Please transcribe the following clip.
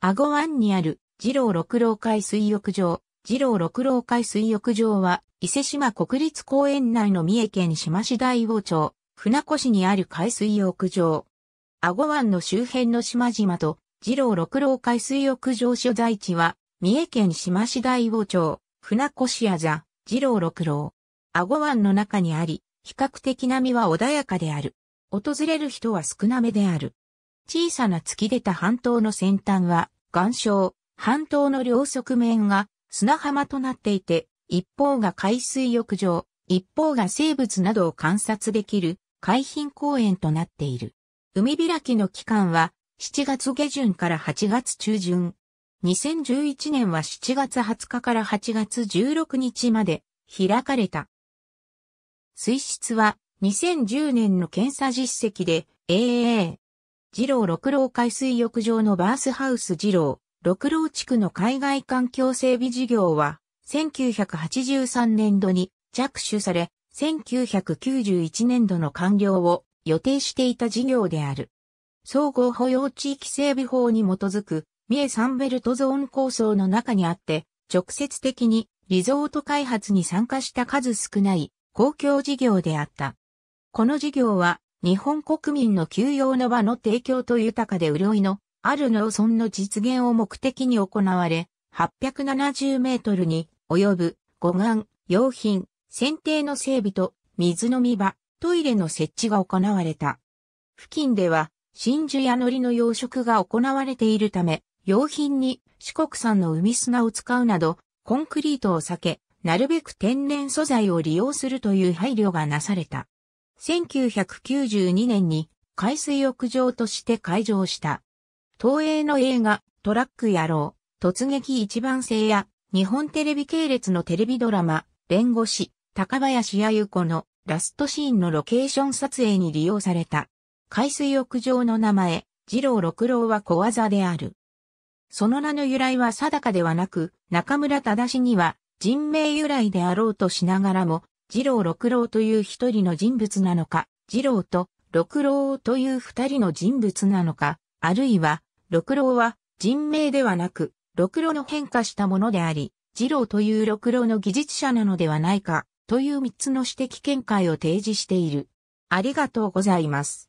アゴ湾にある、二郎六郎海水浴場。二郎六郎海水浴場は、伊勢島国立公園内の三重県島市大王町、船越にある海水浴場。アゴ湾の周辺の島々と、二郎六郎海水浴場所在地は、三重県島市大王町、船越屋座、二郎六郎。アゴ湾の中にあり、比較的波は穏やかである。訪れる人は少なめである。小さな突き出た半島の先端は、岩礁、半島の両側面が砂浜となっていて、一方が海水浴場、一方が生物などを観察できる海浜公園となっている。海開きの期間は7月下旬から8月中旬。2011年は7月20日から8月16日まで開かれた。水質は2010年の検査実績で AAA 二郎六郎海水浴場のバースハウス二郎、六郎地区の海外環境整備事業は、1983年度に着手され、1991年度の完了を予定していた事業である。総合保養地域整備法に基づく、三重サンベルトゾーン構想の中にあって、直接的にリゾート開発に参加した数少ない公共事業であった。この事業は日本国民の休養の場の提供と豊かで潤いのある農村の実現を目的に行われ、870メートルに及ぶ護岸、用品、選定の整備と水飲み場、トイレの設置が行われた。付近では真珠や海苔の養殖が行われているため、用品に四国産の海砂を使うなど、コンクリートを避け、なるべく天然素材を利用するという配慮がなされた。1992年に海水浴場として開場した。東映の映画、トラック野郎、突撃一番星や、日本テレビ系列のテレビドラマ、弁護士、高林やゆ子のラストシーンのロケーション撮影に利用された。海水浴場の名前、二郎六郎は小技である。その名の由来は定かではなく、中村忠には人名由来であろうとしながらも、二郎六郎という一人の人物なのか、二郎と六郎という二人の人物なのか、あるいは、六郎は人名ではなく、六郎の変化したものであり、二郎という六郎の技術者なのではないか、という三つの指摘見解を提示している。ありがとうございます。